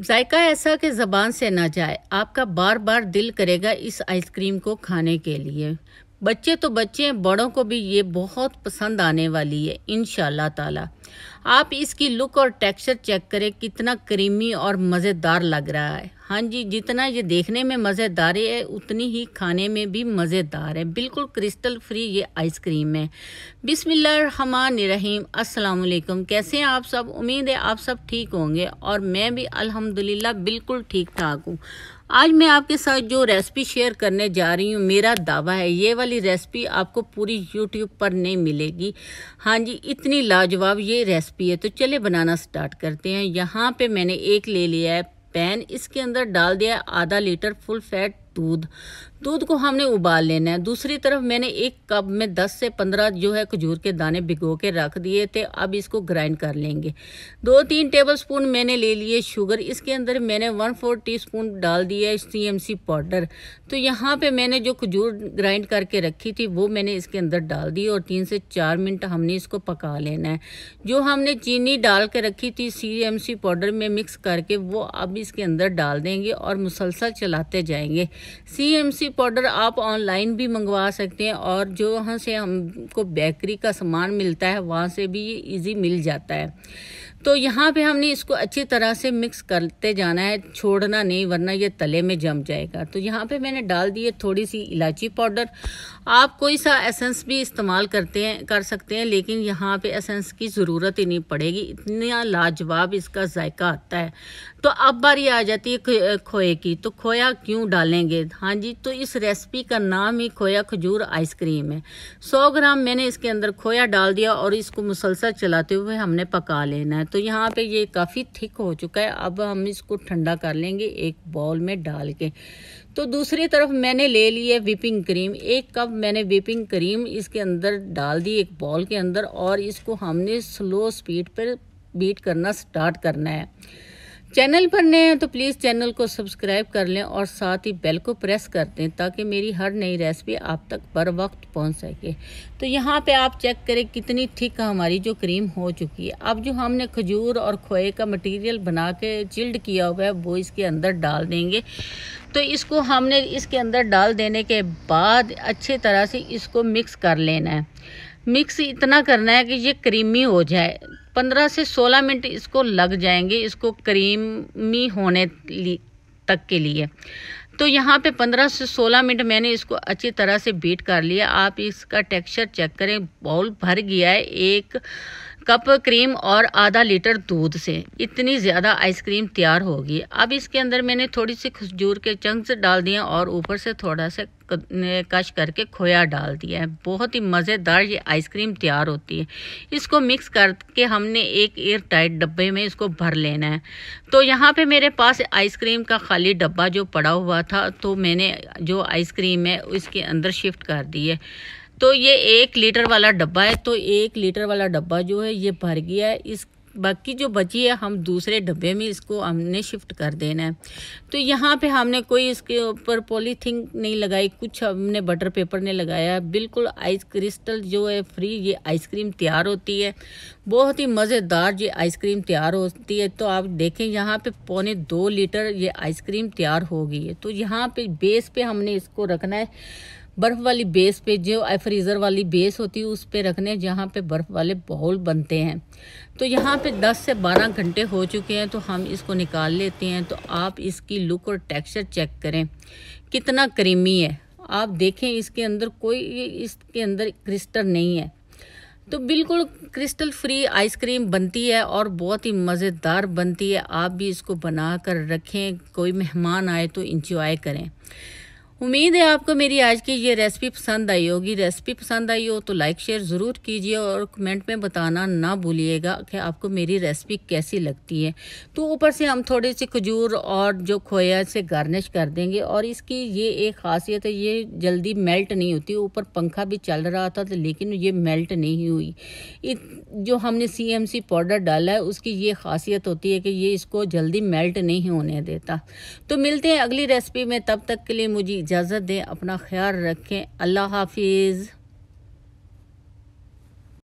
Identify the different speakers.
Speaker 1: जायका ऐसा कि ज़बान से ना जाए आपका बार बार दिल करेगा इस आइसक्रीम को खाने के लिए बच्चे तो बच्चे हैं बड़ों को भी ये बहुत पसंद आने वाली है इन ताला आप इसकी लुक और टेक्सचर चेक करें कितना क्रीमी और मज़ेदार लग रहा है हाँ जी जितना ये देखने में मज़ेदार है उतनी ही खाने में भी मज़ेदार है बिल्कुल क्रिस्टल फ्री ये आइसक्रीम है बिसमीम असलकुम कैसे हैं आप सब उम्मीद है आप सब ठीक होंगे और मैं भी अल्हम्दुलिल्लाह बिल्कुल ठीक ठाक हूँ आज मैं आपके साथ जो रेसिपी शेयर करने जा रही हूँ मेरा दावा है ये वाली रेसिपी आपको पूरी यूट्यूब पर नहीं मिलेगी हाँ जी इतनी लाजवाब ये रेसिपी है तो चले बनाना स्टार्ट करते हैं यहाँ पे मैंने एक ले लिया है पैन इसके अंदर डाल दिया आधा लीटर फुल फैट दूध दूध को हमने उबाल लेना है दूसरी तरफ मैंने एक कप में 10 से 15 जो है खजूर के दाने भिगो के रख दिए थे अब इसको ग्राइंड कर लेंगे दो तीन टेबल स्पून मैंने ले लिए शुगर इसके अंदर मैंने वन फोर टी स्पून डाल दिया है सी एम सी पाउडर तो यहाँ पर मैंने जो खजूर ग्राइंड करके रखी थी वो मैंने इसके अंदर डाल दी और तीन से चार मिनट हमने इसको पका लेना है जो हमने चीनी डाल के रखी थी सी एम सी पाउडर में मिक्स करके वो अब इसके अंदर डाल देंगे और मुसलसल चलाते जाएंगे सीएमसी पाउडर आप ऑनलाइन भी मंगवा सकते हैं और जो वहाँ से हमको बेकरी का सामान मिलता है वहाँ से भी ये ईजी मिल जाता है तो यहाँ पे हमने इसको अच्छी तरह से मिक्स करते जाना है छोड़ना नहीं वरना ये तले में जम जाएगा तो यहाँ पे मैंने डाल दिए थोड़ी सी इलायची पाउडर आप कोई सा एसेंस भी इस्तेमाल करते हैं कर सकते हैं लेकिन यहाँ पे एसेंस की ज़रूरत ही नहीं पड़ेगी इतना लाजवाब इसका जायका आता है तो अब बारी आ जाती है खोए की तो खोया क्यों डालेंगे हाँ जी तो इस रेसिपी का नाम ही खोया खजूर आइसक्रीम है सौ ग्राम मैंने इसके अंदर खोया डाल दिया और इसको मुसलसल चलाते हुए हमने पका लेना है तो यहाँ पे ये काफ़ी थिक हो चुका है अब हम इसको ठंडा कर लेंगे एक बॉल में डाल के तो दूसरी तरफ मैंने ले ली है विपिंग क्रीम एक कप मैंने विपिंग क्रीम इसके अंदर डाल दी एक बॉल के अंदर और इसको हमने स्लो स्पीड पर बीट करना स्टार्ट करना है चैनल पर नए हैं तो प्लीज़ चैनल को सब्सक्राइब कर लें और साथ ही बेल को प्रेस कर दें ताकि मेरी हर नई रेसिपी आप तक बर वक्त पहुंच सके तो यहाँ पे आप चेक करें कितनी थिक हमारी जो क्रीम हो चुकी है अब जो हमने खजूर और खोए का मटेरियल बना के चिल्ड किया हुआ है वो इसके अंदर डाल देंगे तो इसको हमने इसके अंदर डाल देने के बाद अच्छे तरह से इसको मिक्स कर लेना है मिक्स इतना करना है कि ये क्रीमी हो जाए पंद्रह से सोलह मिनट इसको लग जाएंगे इसको क्रीमी होने तक के लिए तो यहाँ पे पंद्रह से सोलह मिनट मैंने इसको अच्छी तरह से बीट कर लिया आप इसका टेक्सचर चेक करें बाउल भर गया है एक कप क्रीम और आधा लीटर दूध से इतनी ज़्यादा आइसक्रीम तैयार होगी अब इसके अंदर मैंने थोड़ी सी खजूर के चंक्स डाल दिए और ऊपर से थोड़ा सा कश करके खोया डाल दिया है बहुत ही मज़ेदार ये आइसक्रीम तैयार होती है इसको मिक्स करके हमने एक एयर टाइट डब्बे में इसको भर लेना है तो यहाँ पे मेरे पास आइसक्रीम का खाली डब्बा जो पड़ा हुआ था तो मैंने जो आइसक्रीम है उसके अंदर शिफ्ट कर दी है तो ये एक लीटर वाला डब्बा है तो एक लीटर वाला डब्बा जो है ये भर गया है इस बाकी जो बची है हम दूसरे डब्बे में इसको हमने शिफ्ट कर देना है तो यहाँ पे हमने कोई इसके ऊपर पॉलीथीन नहीं लगाई कुछ हमने बटर पेपर ने लगाया बिल्कुल आइस क्रिस्टल जो है फ्री ये आइसक्रीम तैयार होती है बहुत ही मज़ेदार ये आइसक्रीम तैयार होती है तो आप देखें यहाँ पे पौने दो लीटर ये आइसक्रीम तैयार हो गई है तो यहाँ पे बेस पे हमने इसको रखना है बर्फ़ वाली बेस पे जो फ्रीज़र वाली बेस होती है उस पे रखने जहाँ पे बर्फ़ वाले बाउल बनते हैं तो यहाँ पे 10 से 12 घंटे हो चुके हैं तो हम इसको निकाल लेते हैं तो आप इसकी लुक और टेक्सचर चेक करें कितना क्रीमी है आप देखें इसके अंदर कोई इसके अंदर क्रिस्टल नहीं है तो बिल्कुल क्रिस्टल फ्री आइसक्रीम बनती है और बहुत ही मज़ेदार बनती है आप भी इसको बना कर रखें कोई मेहमान आए तो इंजॉय करें उम्मीद है आपको मेरी आज की ये रेसिपी पसंद आई होगी रेसिपी पसंद आई हो तो लाइक शेयर ज़रूर कीजिए और कमेंट में बताना ना भूलिएगा कि आपको मेरी रेसिपी कैसी लगती है तो ऊपर से हम थोड़े से खजूर और जो खोया से गार्निश कर देंगे और इसकी ये एक खासियत है ये जल्दी मेल्ट नहीं होती ऊपर पंखा भी चल रहा था तो लेकिन ये मेल्ट नहीं हुई जो हमने सी पाउडर डाला है उसकी ये खासियत होती है कि ये इसको जल्दी मेल्ट नहीं होने देता तो मिलते हैं अगली रेसिपी में तब तक के लिए मुझे इजाज़त दें अपना ख्याल रखें अल्लाह हाफिज़